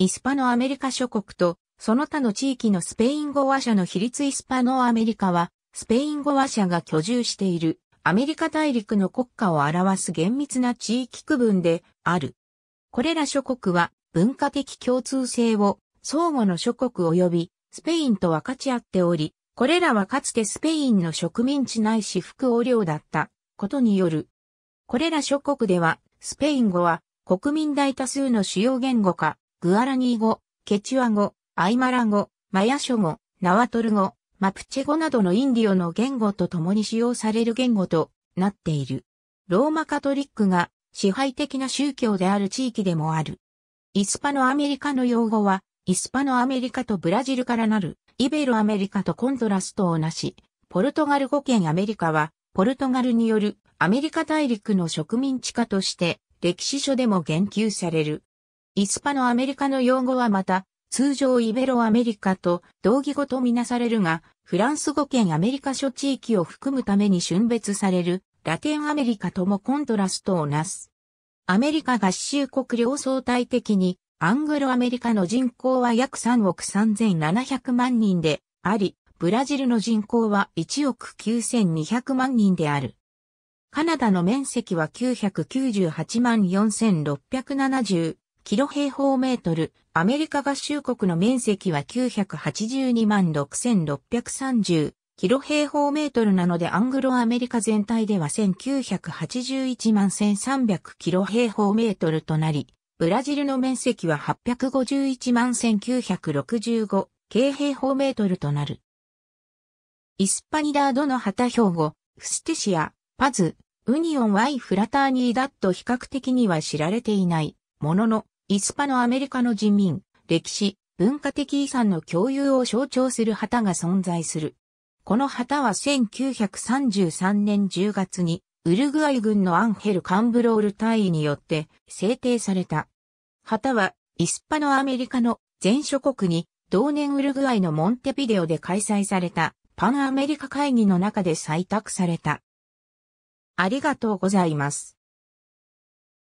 イスパノアメリカ諸国と、その他の地域のスペイン語話者の比率イスパノアメリカは、スペイン語話者が居住しているアメリカ大陸の国家を表す厳密な地域区分である。これら諸国は文化的共通性を相互の諸国及びスペインと分かち合っており、これらはかつてスペインの植民地ないし副王領だったことによる。これら諸国ではスペイン語は国民大多数の主要言語化グアラニー語、ケチュア語、アイマラ語、マヤ書語、ナワトル語、マプチェ語などのインディオの言語と共に使用される言語となっている。ローマカトリックが支配的な宗教である地域でもある。イスパノアメリカの用語は、イスパノアメリカとブラジルからなる、イベロアメリカとコントラストをなし、ポルトガル語圏アメリカは、ポルトガルによるアメリカ大陸の植民地化として、歴史書でも言及される。イスパノアメリカの用語はまた、通常イベロアメリカと同義語とみなされるが、フランス語圏アメリカ諸地域を含むために春別されるラテンアメリカともコントラストをなす。アメリカ合衆国領相対的にアングロアメリカの人口は約3億3700万人であり、ブラジルの人口は1億9200万人である。カナダの面積は998万4670キロ平方メートル、アメリカ合衆国の面積は982万6630キロ平方メートルなのでアングロアメリカ全体では1981万1300キロ平方メートルとなり、ブラジルの面積は851万1965京平方メートルとなる。イスパニダードの旗標語、フステシア、パズ、ウニオン・ワイ・フラターニーだと比較的には知られていない。ものの、イスパのアメリカの人民、歴史、文化的遺産の共有を象徴する旗が存在する。この旗は1933年10月に、ウルグアイ軍のアンヘル・カンブロール大尉によって制定された。旗は、イスパのアメリカの全諸国に、同年ウルグアイのモンテビデオで開催されたパンアメリカ会議の中で採択された。ありがとうございます。